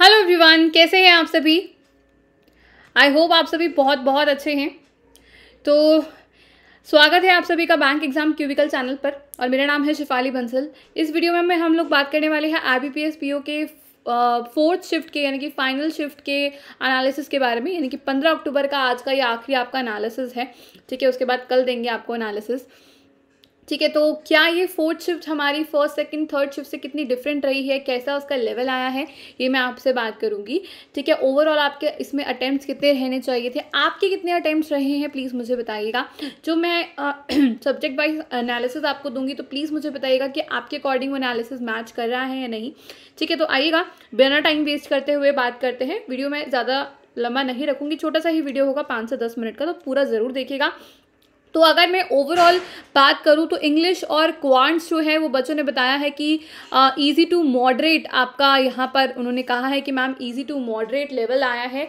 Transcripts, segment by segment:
Hello everyone कैसे हैं आप सभी आई होप आप सभी बहुत बहुत अच्छे हैं तो स्वागत है आप सभी का बैंक एग्ज़ाम क्यूबिकल चैनल पर और मेरा नाम है शिफाली बंसल इस वीडियो में, मैं हम लोग बात करने वाले हैं I B P S P O के फोर्थ शिफ्ट के यानी कि फाइनल शिफ्ट के एनालिसिस के बारे में यानी कि पंद्रह अक्टूबर का आज का ये आखिरी आपका एनालिसिस है ठीक है उसके बाद कल देंगे आपको एनालिसिस ठीक है तो क्या ये फोर्थ शिफ्ट हमारी फर्स्ट सेकंड थर्ड शिफ्ट से कितनी डिफरेंट रही है कैसा उसका लेवल आया है ये मैं आपसे बात करूँगी ठीक है ओवरऑल आपके इसमें अटैम्प्ट कितने रहने चाहिए थे आपके कितने अटैम्प्ट रहे हैं प्लीज़ मुझे बताइएगा जो मैं सब्जेक्ट वाइज एनालिसिस आपको दूंगी तो प्लीज़ मुझे बताइएगा कि आपके अकॉर्डिंग वो एनालिसिस मैच कर रहा है या नहीं ठीक है तो आइएगा बिना टाइम वेस्ट करते हुए बात करते हैं वीडियो में ज़्यादा लंबा नहीं रखूँगी छोटा सा ही वीडियो होगा पाँच से दस मिनट का तो पूरा ज़रूर देखिएगा तो अगर मैं ओवरऑल बात करूँ तो इंग्लिश और क्वांट्स जो है वो बच्चों ने बताया है कि ईज़ी टू मॉडरेट आपका यहाँ पर उन्होंने कहा है कि ma'am easy to moderate level आया है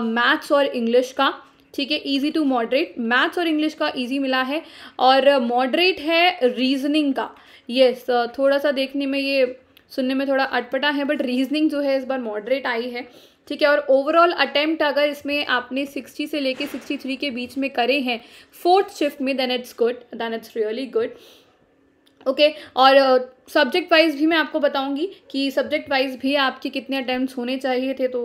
मैथ्स और इंग्लिश का ठीक है ईजी टू मॉडरेट मैथ्स और इंग्लिश का ईजी मिला है और मॉडरेट है रीजनिंग का यस yes, थोड़ा सा देखने में ये सुनने में थोड़ा अटपटा है बट रीजनिंग जो है इस बार मॉडरेट आई है ठीक है और ओवरऑल अटेम्प्ट अगर इसमें आपने 60 से लेके 63 के बीच में करे हैं फोर्थ शिफ्ट में then it's good then it's really good okay और सब्जेक्ट uh, वाइज भी मैं आपको बताऊंगी कि सब्जेक्ट वाइज भी आपके कितने अटैम्प्ट होने चाहिए थे तो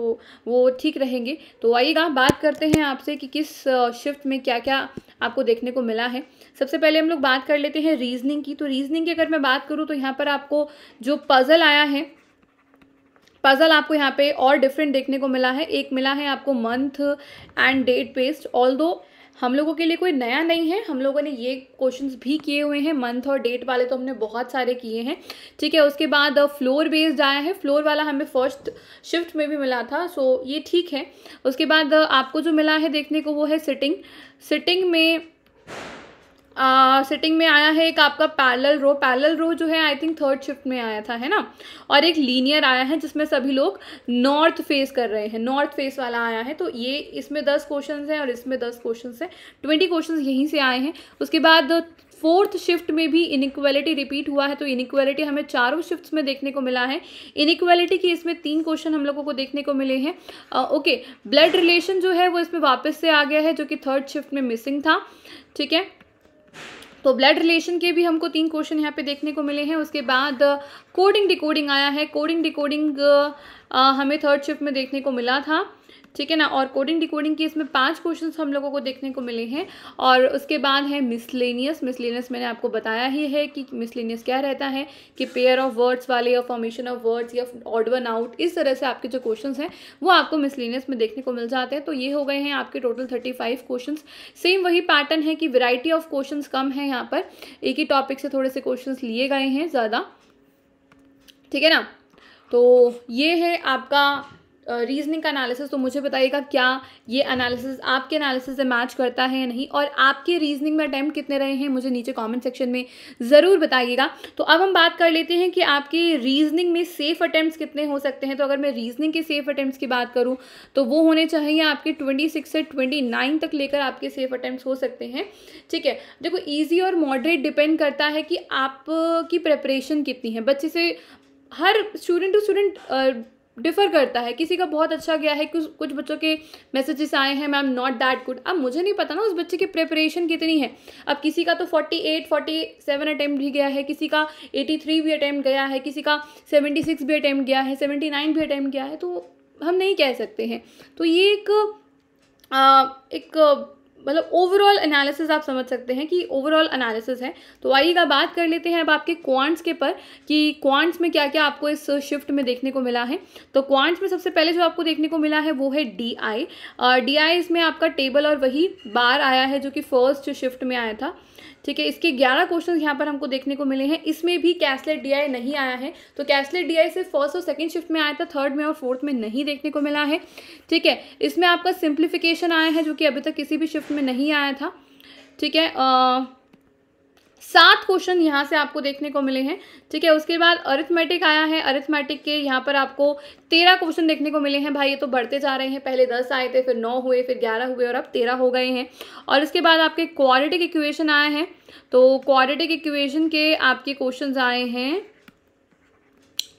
वो ठीक रहेंगे तो आइएगा बात करते हैं आपसे कि किस शिफ्ट uh, में क्या क्या आपको देखने को मिला है सबसे पहले हम लोग बात कर लेते हैं रीजनिंग की तो रीजनिंग की अगर मैं बात करूँ तो यहाँ पर आपको जो पज़ल आया है पज़ल आपको यहाँ पे और डिफरेंट देखने को मिला है एक मिला है आपको month and date based although हम लोगों के लिए कोई नया नहीं है हम लोगों ने ये क्वेश्चंस भी किए हुए हैं मंथ और डेट वाले तो हमने बहुत सारे किए हैं ठीक है उसके बाद फ्लोर बेस्ड आया है फ्लोर वाला हमें फर्स्ट शिफ्ट में भी मिला था सो ये ठीक है उसके बाद आपको जो मिला है देखने को वो है सिटिंग सिटिंग में सेटिंग uh, में आया है एक आपका पैरल रो पैरल रो जो है आई थिंक थर्ड शिफ्ट में आया था है ना और एक लीनियर आया है जिसमें सभी लोग नॉर्थ फेस कर रहे हैं नॉर्थ फेस वाला आया है तो ये इसमें दस क्वेश्चन हैं और इसमें दस क्वेश्चन हैं ट्वेंटी क्वेश्चन यहीं से आए हैं उसके बाद फोर्थ शिफ्ट में भी इनक्वालिटी रिपीट हुआ है तो इनक्वालिटी हमें चारों शिफ्ट में देखने को मिला है इनक्वालिटी की इसमें तीन क्वेश्चन हम लोगों को देखने को मिले हैं ओके ब्लड रिलेशन जो है वो इसमें वापस से आ गया है जो कि थर्ड शिफ्ट में मिसिंग था ठीक है तो ब्लड रिलेशन के भी हमको तीन क्वेश्चन यहाँ पे देखने को मिले हैं उसके बाद कोडिंग uh, डिकोडिंग आया है कोडिंग डिकोडिंग uh, हमें थर्ड शिफ्ट में देखने को मिला था ठीक है ना और कोडिंग डिकोडिंग की इसमें पाँच क्वेश्चन हम लोगों को देखने को मिले हैं और उसके बाद है मिसलेनियस मिसलेनियस मैंने आपको बताया ही है कि मिसलेनियस क्या रहता है कि पेयर ऑफ वर्ड्स वाले या फॉर्मेशन ऑफ वर्ड्स या ऑड वन आउट इस तरह से आपके जो क्वेश्चन हैं वो आपको मिसलेनियस में देखने को मिल जाते हैं तो ये हो गए हैं आपके total thirty five question same वही पैटर्न है कि वेराइटी ऑफ क्वेश्चन कम है यहाँ पर एक ही टॉपिक से थोड़े से क्वेश्चन लिए गए हैं ज़्यादा ठीक है ना तो ये है आपका रीजनिंग का एनालिसिस तो मुझे बताइएगा क्या ये एनालिसिस आपके एनालिसिस से मैच करता है या नहीं और आपके रीजनिंग में अटैम्प्ट कितने रहे हैं मुझे नीचे कमेंट सेक्शन में ज़रूर बताइएगा तो अब हम बात कर लेते हैं कि आपके रीजनिंग में सेफ़ अटैम्प्ट कितने हो सकते हैं तो अगर मैं रीजनिंग के सेफ़ अटैम्प्ट की बात करूँ तो वो होने चाहिए आपके ट्वेंटी से ट्वेंटी तक लेकर आपके सेफ़ अटैम्प्ट हो सकते हैं ठीक है देखो ईजी और मॉडरेट डिपेंड करता है कि आपकी प्रेपरेशन कितनी है बच्चे से हर स्टूडेंट टू स्टूडेंट डिफ़र करता है किसी का बहुत अच्छा गया है कुछ कुछ बच्चों के मैसेजेस आए हैं मैम नॉट दैट गुड अब मुझे नहीं पता ना उस बच्चे की प्रिपरेशन कितनी है अब किसी का तो 48, 47 अटैम्प्ट भी गया है किसी का 83 भी अटैम्प्ट गया है किसी का 76 भी अटैम्प्ट गया है 79 भी अटैम्प्ट गया है तो हम नहीं कह सकते हैं तो ये एक आ, एक मतलब ओवरऑल एनालिसिस आप समझ सकते हैं कि ओवरऑल एनालिसिस है तो आइएगा बात कर लेते हैं अब आपके क्वांट्स के पर कि क्वांट्स में क्या क्या आपको इस शिफ्ट में देखने को मिला है तो क्वांट्स में सबसे पहले जो आपको देखने को मिला है वो है डी आई डी आई इसमें आपका टेबल और वही बार आया है जो कि फर्स्ट शिफ्ट में आया था ठीक है इसके ग्यारह क्वेश्चन यहाँ पर हमको देखने को मिले हैं इसमें भी कैसलेट डी नहीं आया है तो कैसलेट डी सिर्फ फर्स्ट और सेकेंड शिफ्ट में आया था थर्ड में और फोर्थ में नहीं देखने को मिला है ठीक है इसमें आपका सिंप्लीफिकेशन आया है जो कि अभी तक किसी भी शिफ्ट में नहीं आया था ठीक है आ, सात क्वेश्चन यहाँ से आपको देखने को मिले हैं ठीक है उसके बाद अरिथमेटिक आया है अरिथमेटिक के यहाँ पर आपको तेरह क्वेश्चन देखने को मिले हैं भाई ये तो बढ़ते जा रहे हैं पहले दस आए थे फिर नौ हुए फिर ग्यारह हुए और अब तेरह हो गए हैं और इसके बाद आपके क्वारिटिक इक्वेशन आए हैं तो क्वारिटिक इक्वेशन के आपके क्वेश्चन आए हैं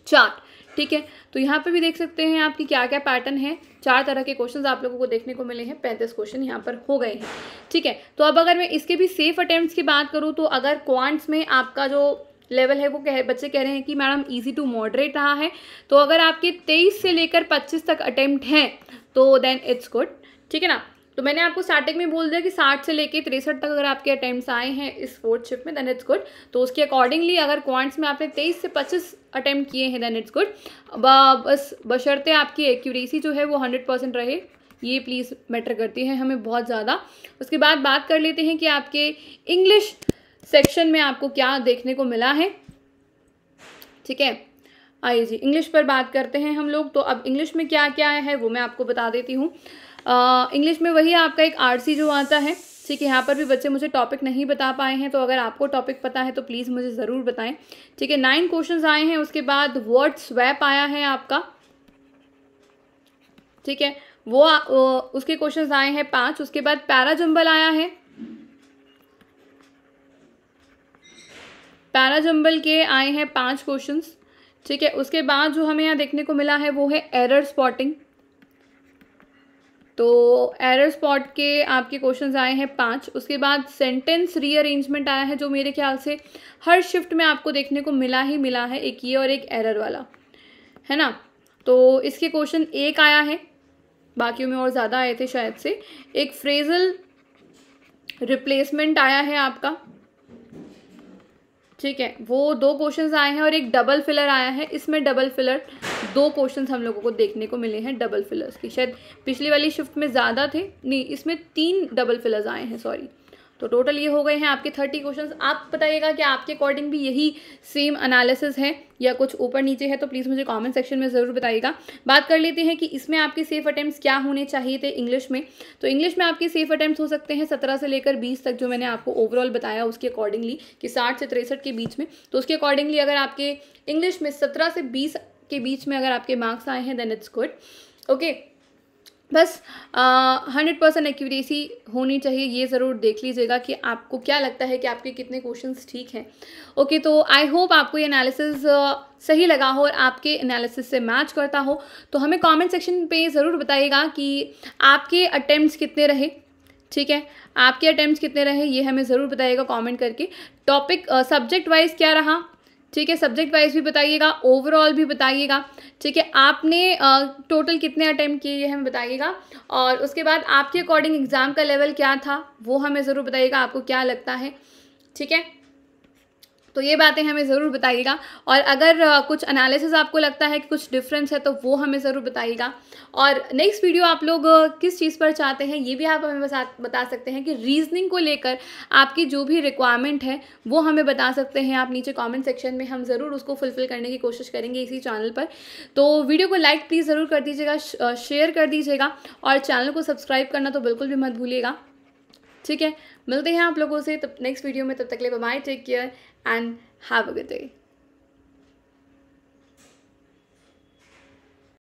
चार ठीक है तो यहाँ पर भी देख सकते हैं आपकी क्या क्या पैटर्न है चार तरह के क्वेश्चंस आप लोगों को देखने को मिले हैं पैंतीस क्वेश्चन यहाँ पर हो गए हैं ठीक है तो अब अगर मैं इसके भी सेफ अटैम्प्ट की बात करूँ तो अगर क्वांट्स में आपका जो लेवल है वो कह बच्चे कह रहे हैं कि मैडम इजी टू मॉडरेट रहा है तो अगर आपके तेईस से लेकर पच्चीस तक अटैम्प्ट हैं तो देन इट्स गुड ठीक है ना तो मैंने आपको स्टार्टिंग में बोल दिया कि साठ से लेके तिरसठ तक अगर आपके अटैम्प्ट आए हैं इस फोर्थ शिफ्ट में दैन इट्स गुड तो उसके अकॉर्डिंगली अगर क्वांट्स में आपने तेईस से पच्चीस अटैम्प्ट किए हैं दैन इट्स गुड बस बशर्ते आपकी एक्यूरेसी जो है वो हंड्रेड परसेंट रहे ये प्लीज़ मैटर करती है हमें बहुत ज़्यादा उसके बाद बात कर लेते हैं कि आपके इंग्लिश सेक्शन में आपको क्या देखने को मिला है ठीक है आइए जी इंग्लिश पर बात करते हैं हम लोग तो अब इंग्लिश में क्या क्या है वो मैं आपको बता देती हूँ इंग्लिश में वही आपका एक आर जो आता है ठीक है यहाँ पर भी बच्चे मुझे टॉपिक नहीं बता पाए हैं तो अगर आपको टॉपिक पता है तो प्लीज़ मुझे ज़रूर बताएं ठीक है नाइन क्वेश्चंस आए हैं उसके बाद वर्ड स्वैप आया है आपका ठीक है वो उसके क्वेश्चंस आए हैं पांच उसके बाद पैराजम्बल आया है पैराजम्बल के आए हैं पांच क्वेश्चंस ठीक है उसके बाद जो हमें यहाँ देखने को मिला है वो है एरर स्पॉटिंग तो एरर स्पॉट के आपके क्वेश्चंस आए हैं पाँच उसके बाद सेंटेंस रीअरेंजमेंट आया है जो मेरे ख्याल से हर शिफ्ट में आपको देखने को मिला ही मिला है एक ये और एक एरर वाला है ना तो इसके क्वेश्चन एक आया है बाकियों में और ज़्यादा आए थे शायद से एक फ्रेजल रिप्लेसमेंट आया है आपका ठीक है वो दो क्वेश्चंस आए हैं और एक डबल फिलर आया है इसमें डबल फिलर दो क्वेश्चन हम लोगों को देखने को मिले हैं डबल फिलर्स की शायद पिछली वाली शिफ्ट में ज़्यादा थे नहीं इसमें तीन डबल फिलर्स आए हैं सॉरी तो टोटल ये हो गए हैं आपके थर्टी क्वेश्चंस आप बताइएगा कि आपके अकॉर्डिंग भी यही सेम अनालिसिस है या कुछ ऊपर नीचे है तो प्लीज़ मुझे कमेंट सेक्शन में ज़रूर बताइएगा बात कर लेते हैं कि इसमें आपके सेफ अटैम्प्ट क्या होने चाहिए थे इंग्लिश में तो इंग्लिश में आपके सेफ अटैम्प्ट हो सकते हैं सत्रह से लेकर बीस तक जो मैंने आपको ओवरऑल बताया उसके अकॉर्डिंगली कि साठ से तिरसठ के बीच में तो उसके अकॉर्डिंगली अगर आपके इंग्लिश में सत्रह से बीस के बीच में अगर आपके मार्क्स आए हैं देन इट्स गुड ओके बस हंड्रेड परसेंट एक्यूरेसी होनी चाहिए ये ज़रूर देख लीजिएगा कि आपको क्या लगता है कि आपके कितने क्वेश्चंस ठीक हैं ओके okay, तो आई होप आपको ये एनालिसिस सही लगा हो और आपके एनालिसिस से मैच करता हो तो हमें कमेंट सेक्शन पे ज़रूर बताइएगा कि आपके अटेम्प्ट्स कितने रहे ठीक है आपके अटैम्प्ट कितने रहे ये हमें ज़रूर बताइएगा कमेंट करके टॉपिक सब्जेक्ट वाइज क्या रहा ठीक है सब्जेक्ट वाइज भी बताइएगा ओवरऑल भी बताइएगा ठीक है आपने टोटल कितने अटैम्प्ट किए ये हमें बताइएगा और उसके बाद आपके अकॉर्डिंग एग्ज़ाम का लेवल क्या था वो हमें ज़रूर बताइएगा आपको क्या लगता है ठीक है तो ये बातें हमें ज़रूर बताइएगा और अगर कुछ एनालिसिस आपको लगता है कि कुछ डिफरेंस है तो वो हमें ज़रूर बताइएगा और नेक्स्ट वीडियो आप लोग किस चीज़ पर चाहते हैं ये भी आप हमें बता सकते हैं कि रीजनिंग को लेकर आपकी जो भी रिक्वायरमेंट है वो हमें बता सकते हैं आप नीचे कॉमेंट सेक्शन में हम ज़रूर उसको फुलफ़िल करने की कोशिश करेंगे इसी चैनल पर तो वीडियो को लाइक प्लीज़ ज़रूर कर दीजिएगा शेयर कर दीजिएगा और चैनल को सब्सक्राइब करना तो बिल्कुल भी मत भूलिएगा ठीक है मिलते हैं आप लोगों से तब नेक्स्ट वीडियो में तब तक ले bye take care and have a good day.